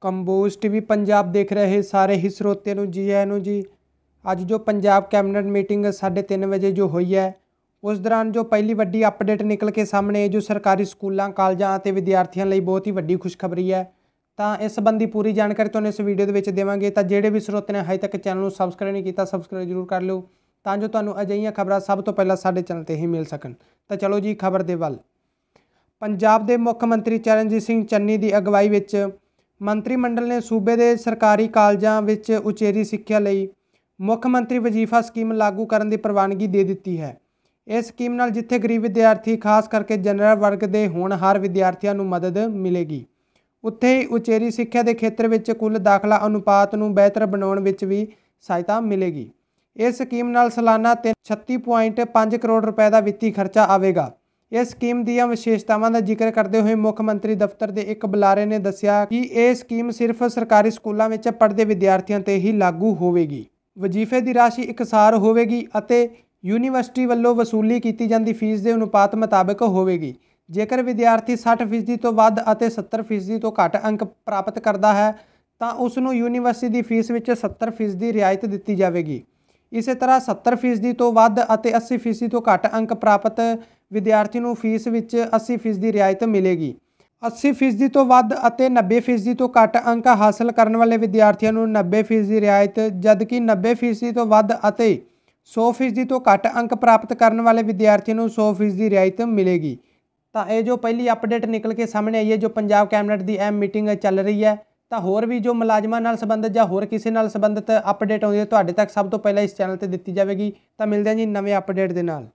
Kamboj TV Punjab ਦੇਖ ਰਹੇ ਸਾਰੇ ਹੀ ਸਰੋਤਿਆਂ ਨੂੰ ਜੀ ਆਇਆਂ ਨੂੰ ਜੀ ਅੱਜ ਜੋ ਪੰਜਾਬ ਕੈਬਨਿਟ ਮੀਟਿੰਗ 3:30 ਵਜੇ ਜੋ ਹੋਈ ਹੈ ਉਸ ਦੌਰਾਨ ਜੋ ਪਹਿਲੀ ਵੱਡੀ ਅਪਡੇਟ ਨਿਕਲ ਕੇ ਸਾਹਮਣੇ ਜੋ ਸਰਕਾਰੀ ਸਕੂਲਾਂ ਕਾਲਜਾਂ ਅਤੇ ਵਿਦਿਆਰਥੀਆਂ ਲਈ ਬਹੁਤ ਹੀ ਵੱਡੀ ਖੁਸ਼ਖਬਰੀ ਹੈ ਤਾਂ ਇਸ ਸੰਬੰਧੀ ਪੂਰੀ ਜਾਣਕਾਰੀ ਤੁਹਾਨੂੰ ਇਸ ਵੀਡੀਓ ਦੇ ਵਿੱਚ ਦੇਵਾਂਗੇ ਤਾਂ ਜਿਹੜੇ ਵੀ ਸਰੋਤ ਨੇ ਹਜੇ ਤੱਕ ਚੈਨਲ ਨੂੰ ਸਬਸਕ੍ਰਾਈਬ ਨਹੀਂ ਕੀਤਾ ਸਬਸਕ੍ਰਾਈਬ ਜ਼ਰੂਰ ਕਰ ਲਿਓ ਤਾਂ ਜੋ ਤੁਹਾਨੂੰ ਅਜਿਹੀਆਂ ਖਬਰਾਂ ਸਭ ਤੋਂ ਪਹਿਲਾਂ ਸਾਡੇ ਚੈਨਲ ਤੇ ਹੀ ਮਿਲ ਸਕਣ ਤਾਂ ਚਲੋ ਜੀ ਖਬਰ ਦੇ ਵੱਲ ਪੰਜਾਬ ਦੇ ਮੁੱਖ ਮੰਤਰੀ ਚਰਨਜੀਤ ਸਿੰਘ ਚੰਨੀ ਦੀ ਅਗਵਾਈ ਵਿੱਚ ਮੰਤਰੀ ਮੰਡਲ ਨੇ ਸੂਬੇ ਦੇ ਸਰਕਾਰੀ ਕਾਲਜਾਂ ਵਿੱਚ ਉਚੇਰੀ ਸਿੱਖਿਆ ਲਈ ਮੁੱਖ ਮੰਤਰੀ ਵਜ਼ੀਫਾ ਸਕੀਮ ਲਾਗੂ ਕਰਨ ਦੀ ਪ੍ਰਵਾਨਗੀ ਦੇ ਦਿੱਤੀ ਹੈ ਇਸ ਸਕੀਮ ਨਾਲ ਜਿੱਥੇ ਗਰੀਬ ਵਿਦਿਆਰਥੀ ਖਾਸ ਕਰਕੇ ਜਨਰਲ ਵਰਗ ਦੇ ਹਰ ਵਿਦਿਆਰਥੀਆਂ ਨੂੰ ਮਦਦ ਮਿਲੇਗੀ ਉੱਥੇ ਹੀ ਉਚੇਰੀ ਸਿੱਖਿਆ ਦੇ ਖੇਤਰ ਵਿੱਚ ਕੁੱਲ ਦਾਖਲਾ ਅਨੁਪਾਤ ਨੂੰ ਬਿਹਤਰ ਬਣਾਉਣ ਵਿੱਚ ਵੀ ਸਹਾਇਤਾ ਮਿਲੇਗੀ ਇਸ ਸਕੀਮ ਨਾਲ ਸਾਲਾਨਾ 36.5 ਕਰੋੜ ਰੁਪਏ ਦਾ ਵਿੱਤੀ ਖਰਚਾ ਆਵੇਗਾ ਇਸ ਸਕੀਮ ਦੀਆਂ ਵਿਸ਼ੇਸ਼ਤਾਵਾਂ ਦਾ ਜ਼ਿਕਰ ਕਰਦੇ ਹੋਏ ਮੁੱਖ ਮੰਤਰੀ ਦਫ਼ਤਰ ਦੇ ਇੱਕ ਬੁਲਾਰੇ ਨੇ ਦੱਸਿਆ ਕਿ ਇਹ ਸਕੀਮ ਸਿਰਫ ਸਰਕਾਰੀ ਸਕੂਲਾਂ ਵਿੱਚ ਪੜ੍ਹਦੇ ਵਿਦਿਆਰਥੀਆਂ ਤੇ ਹੀ ਲਾਗੂ ਹੋਵੇਗੀ ਵਜ਼ੀਫੇ ਦੀ ਰਾਸ਼ੀ ਇਕਸਾਰ ਹੋਵੇਗੀ ਅਤੇ ਯੂਨੀਵਰਸਿਟੀ ਵੱਲੋਂ ਵਸੂਲੀ ਕੀਤੀ ਜਾਂਦੀ ਫੀਸ ਦੇ ਅਨੁਪਾਤ ਮੁਤਾਬਕ ਹੋਵੇਗੀ ਜੇਕਰ ਵਿਦਿਆਰਥੀ 60% ਤੋਂ ਵੱਧ ਅਤੇ 70% ਤੋਂ ਘੱਟ ਅੰਕ ਪ੍ਰਾਪਤ ਕਰਦਾ ਹੈ ਤਾਂ ਉਸ ਨੂੰ ਯੂਨੀਵਰਸਿਟੀ ਦੀ ਫੀਸ ਵਿੱਚ 70% ਦੀ ਰਿਆਇਤ ਦਿੱਤੀ ਜਾਵੇਗੀ ਇਸੇ ਤਰ੍ਹਾਂ 70% ਤੋਂ ਵੱਧ ਅਤੇ 80% ਤੋਂ ਘੱਟ ਅੰਕ ਪ੍ਰਾਪਤ ਵਿਦਿਆਰਥੀ ਨੂੰ ਫੀਸ ਵਿੱਚ 80% ਦੀ ਰਿਆਇਤ ਮਿਲੇਗੀ 80% ਤੋਂ ਵੱਧ ਅਤੇ 90% ਤੋਂ ਘੱਟ ਅੰਕ ਹਾਸਲ ਕਰਨ ਵਾਲੇ ਵਿਦਿਆਰਥੀਆਂ ਨੂੰ 90% ਦੀ ਰਿਆਇਤ ਜਦਕਿ 90% ਤੋਂ ਵੱਧ ਅਤੇ 100% ਤੋਂ ਘੱਟ ਅੰਕ ਪ੍ਰਾਪਤ ਕਰਨ ਵਾਲੇ ਵਿਦਿਆਰਥੀ ਨੂੰ 100% ਦੀ ਰਿਆਇਤ ਮਿਲੇਗੀ ਤਾਂ ਇਹ ਜੋ ਪਹਿਲੀ ਅਪਡੇਟ ਨਿਕਲ ਕੇ ਸਾਹਮਣੇ ਆਈ ਹੈ ਜੋ ਪੰਜਾਬ ਕੈਬਨਿਟ ਦੀ ਐਮ ਮੀਟਿੰਗ ਚੱਲ ਰਹੀ ਹੈ ਤਾਂ ਹੋਰ ਵੀ ਜੋ ਮੁਲਾਜ਼ਮਾਂ ਨਾਲ ਸੰਬੰਧਿਤ ਜਾਂ ਹੋਰ ਕਿਸੇ ਨਾਲ ਸੰਬੰਧਿਤ ਅਪਡੇਟ ਆਉਂਦੀ ਹੈ ਤੁਹਾਡੇ ਤੱਕ ਸਭ ਤੋਂ ਪਹਿਲਾਂ ਇਸ ਚੈਨਲ ਤੇ ਦਿੱਤੀ ਜਾਵੇਗੀ ਤਾਂ ਮਿਲਦੇ ਹਾਂ ਜੀ ਨਵੇਂ ਅਪਡੇਟ ਦੇ ਨਾਲ